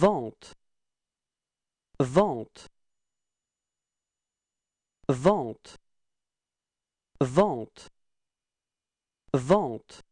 vente vente vente vente vente